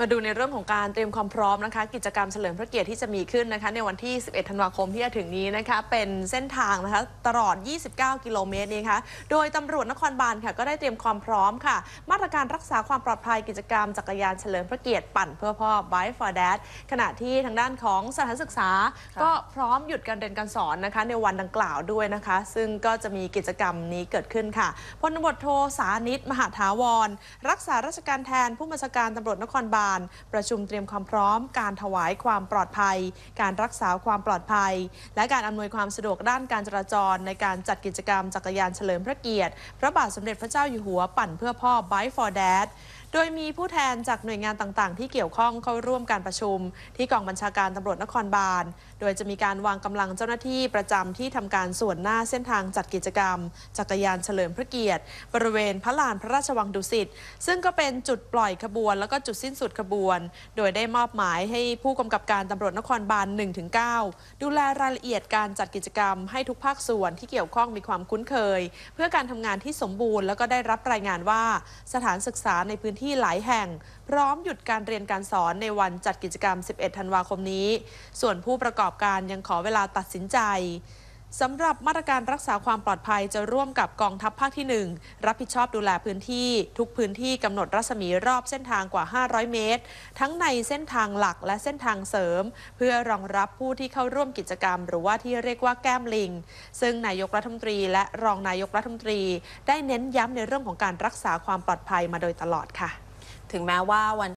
มาดูในเรื่องของการเตรียมความพร้อมนะคะ กิจกรรมเฉลิมพระเกียรติที่จะมีขึ้นนะคะ ในวันที่ 11 ธันวาคมที่จะถึงนี้นะคะ เป็นเส้นทางนะคะตลอด 29 กิโลเมตรนี้ค่ะ โดยตำรวจนครบาลค่ะก็ได้เตรียมความพร้อมค่ะ มาตรการรักษาความปลอดภัยกิจกรรม จักรยานเฉลิมพระเกียรติปั่นเพื่อพ่อ b y for Dad ขณะที่ทางด้านของสถานศึกษา ก็พร้อมหยุดการเรียนการสอนนะคะในวันดังกล่าวด้วยนะคะ ซึ่งก็จะมีกิจกรรมนี้เกิดขึ้นค่ะพลตำรวจโทสานิตมหาถาวรรักษาราชการแทน ผู้บัญชาการตำรวจนครบาลาลประชุมเตรียมความพร้อมการถวายความปลอดภัย การรักษาความปลอดภัย และการอำนวยความสะดวกด้านการจราจร ในการจัดกิจกรรม จักรยานเฉลิมพระเกียรติ พระบาทสมเด็จพระเจ้าอยู่หัวปั่นเพื่อพ่อ Bike for Dad โดยมีผู้แทนจากหน่วยงานต่าง ๆ ที่เกี่ยวข้องเข้าร่วมการประชุมที่กองบัญชาการตำรวจนครบาล โดยจะมีการวางกำลังเจ้าหน้าที่ประจำ ที่ทำการส่วนหน้าเส้นทางจัดกิจกรรม จักรยานเฉลิมพระเกียรติบริเวณพระลานพระราชวังดุสิตซึ่งก็เป็นจุดปล่อยขบวนแล้วก็จุดสิ้นสุดขบวน โดยได้มอบหมายให้ผู้กำกับการตำรวจนครบาล 1-9 ดูแลรายละเอียดการจัดกิจกรรมให้ทุกภาคส่วนที่เกี่ยวข้องมีความคุ้นเคย เพื่อการทำงานที่สมบูรณ์แล้วก็ได้รับรายงานว่าสถานศึกษาในพื้นที่ที่หลายแห่งพร้อมหยุดการเรียนการสอนในวันจัดกิจกรรม 11 ธันวาคมนี้ ส่วนผู้ประกอบการยังขอเวลาตัดสินใจสำหรับมาตรการรักษาความปลอดภัยจะร่วมกับกองทัพภาคที่ 1 รับผิดชอบดูแลพื้นที่ทุกพื้นที่กำหนดรัศมีรอบเส้นทางกว่า 500 เมตร ทั้งในเส้นทางหลักและเส้นทางเสริม เพื่อรองรับผู้ที่เข้าร่วมกิจกรรม หรือว่าที่เรียกว่าแก้มลิง ซึ่งนายกรัฐมนตรี และรองนายกรัฐมนตรี ได้เน้นย้ำในเรื่องของการรักษาความปลอดภัยมาโดยตลอดค่ะ ถึงแม้ว่าวัน